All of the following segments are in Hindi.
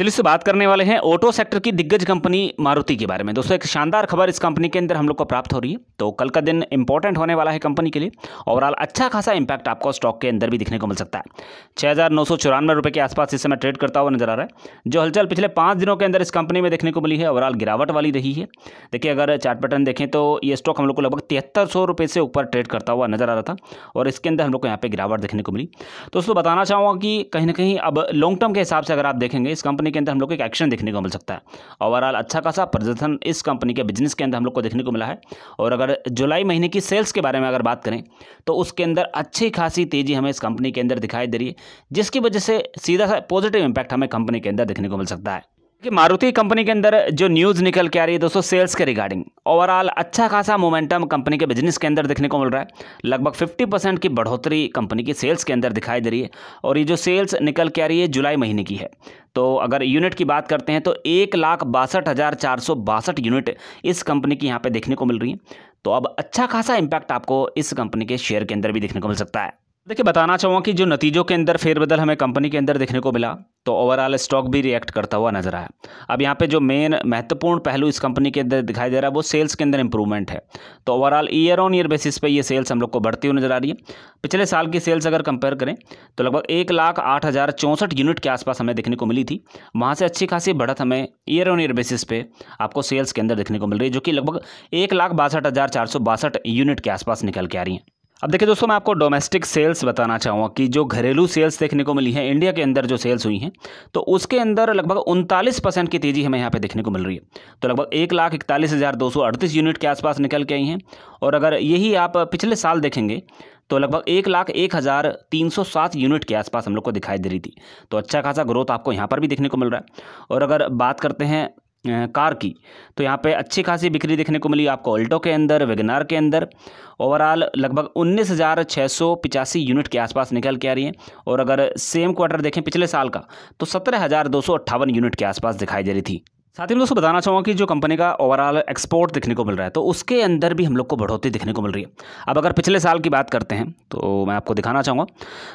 चलिए इससे बात करने वाले हैं ऑटो सेक्टर की दिग्गज कंपनी मारुति के बारे में दोस्तों एक शानदार खबर इस कंपनी के अंदर हम लोग को प्राप्त हो रही है तो कल का दिन इंपॉर्टेंट होने वाला है कंपनी के लिए ओवरऑल अच्छा खासा इंपैक्ट आपको स्टॉक के अंदर भी दिखने को मिल सकता है छः हज़ार के आसपास इस समय ट्रेड करता हुआ नजर आ रहा है जो हलचल पिछले पाँच दिनों के अंदर इस कंपनी में देखने को मिली है ओवरऑल गिरावट वाली रही है देखिए अगर चार्ट पैटर्न देखें तो ये स्टॉक हम लोग को लगभग तिहत्तर सौ से ऊपर ट्रेड करता हुआ नजर आ रहा था और इसके अंदर हम लोग को यहाँ पर गिरावट देखने को मिली दोस्तों बताना चाहूँगा कि कहीं ना कहीं अब लॉन्ग टर्म के हिसाब से अगर आप देखेंगे इस कंपनी कंपनी के अंदर हम लोग को एक एक्शन देखने को मिल सकता है ओवरऑल अच्छा खासा प्रदर्शन इस कंपनी के बिजनेस के अंदर हम लोग को देखने को मिला है और अगर जुलाई महीने की सेल्स के बारे में अगर बात करें तो उसके अंदर अच्छी खासी तेज़ी हमें इस कंपनी के अंदर दिखाई दे रही है जिसकी वजह से सीधा सा पॉजिटिव इम्पैक्ट हमें कंपनी के अंदर देखने को मिल सकता है कि मारुति कंपनी के अंदर जो न्यूज़ निकल के आ रही है दोस्तों सेल्स के रिगार्डिंग ओवरऑल अच्छा खासा मोमेंटम कंपनी के बिजनेस के अंदर देखने को मिल रहा है लगभग 50 परसेंट की बढ़ोतरी कंपनी की सेल्स के अंदर दिखाई दे रही है और ये जो सेल्स निकल के आ रही है जुलाई महीने की है तो अगर यूनिट की बात करते हैं तो एक लाख बासठ हज़ार चार सौ बासठ यूनिट इस कंपनी की यहाँ पर देखने को मिल रही है तो अब अच्छा खासा इम्पैक्ट आपको इस कंपनी के शेयर के अंदर भी देखने को मिल सकता है देखिए बताना चाहूँगा कि जो नतीजों के अंदर फेरबदल हमें कंपनी के अंदर देखने को मिला तो ओवरऑल स्टॉक भी रिएक्ट करता हुआ नजर आया अब यहाँ पे जो मेन महत्वपूर्ण पहलू इस कंपनी के अंदर दिखाई दे रहा है वो सेल्स के अंदर इंप्रूवमेंट है तो overall year on year basis पे ये सेल्स हम लोग को बढ़ती हुई नजर आ रही है पिछले साल की सेल्स अगर कंपेयर करें तो लगभग एक लाख आठ हज़ार चौंसठ यूनिट के आसपास हमें देखने को मिली थी वहाँ से अच्छी खासी बढ़त हमें ईयर ऑन ईयर बेसिस पे आपको सेल्स के अंदर देखने को मिल रही है जो कि लगभग एक लाख बासठ हज़ार चार सौ बासठ यूनिट के आसपास निकल के आ रही है अब देखिए दोस्तों मैं आपको डोमेस्टिक सेल्स बताना चाहूँगा कि जो घरेलू सेल्स देखने को मिली हैं इंडिया के अंदर जो सेल्स हुई हैं तो उसके अंदर लगभग उनतालीस परसेंट की तेज़ी हमें यहाँ पे देखने को मिल रही है तो लगभग एक लाख इकतालीस हज़ार दो सौ अड़तीस यूनिट के आसपास निकल के आई हैं और अगर यही आप पिछले साल देखेंगे तो लगभग एक लाख एक हज़ार तीन सौ सात यूनिट के आसपास हम लोग को दिखाई दे रही थी तो अच्छा खासा ग्रोथ आपको यहाँ पर भी देखने को मिल रहा है और अगर बात करते हैं कार की तो यहाँ पे अच्छी खासी बिक्री देखने को मिली आपको ऑल्टो के अंदर वेगनार के अंदर ओवरऑल लगभग उन्नीस हज़ार छः सौ पिचासी यूनिट के आसपास निकल के आ रही है और अगर सेम क्वार्टर देखें पिछले साल का तो सत्रह हज़ार दो सौ अट्ठावन यूनिट के आसपास दिखाई दे रही थी साथ ही दोस्तों बताना चाहूँगा कि जो कंपनी का ओवरऑल एक्सपोर्ट देखने को मिल रहा है तो उसके अंदर भी हम लोग को बढ़ोतरी देखने को मिल रही है अब अगर पिछले साल की बात करते हैं तो मैं आपको दिखाना चाहूँगा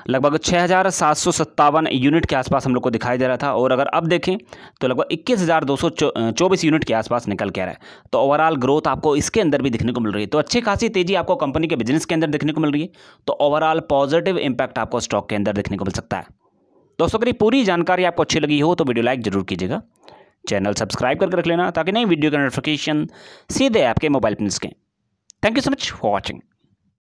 लगभग छः हज़ार सात सौ सत्तावन यूनिट के आसपास हम लोग को दिखाई दे रहा था और अगर अब देखें तो लगभग इक्कीस हज़ार दो सौ चौबीस यूनिट के आसपास निकल के आ रहा है तो ओवरऑल ग्रोथ आपको इसके अंदर भी देखने को मिल रही है तो अच्छी खासी तेज़ी आपको कंपनी के बिजनेस के अंदर देखने को मिल रही है तो ओवरऑल पॉजिटिव इंपैक्ट आपको स्टॉक के अंदर देखने को मिल सकता है दोस्तों अगर पूरी जानकारी आपको अच्छी लगी हो तो वीडियो लाइक जरूर कीजिएगा चैनल सब्सक्राइब करके रख लेना ताकि नई वीडियो का नोटिफिकेशन सीधे आपके मोबाइल पर सकें thank you so much for watching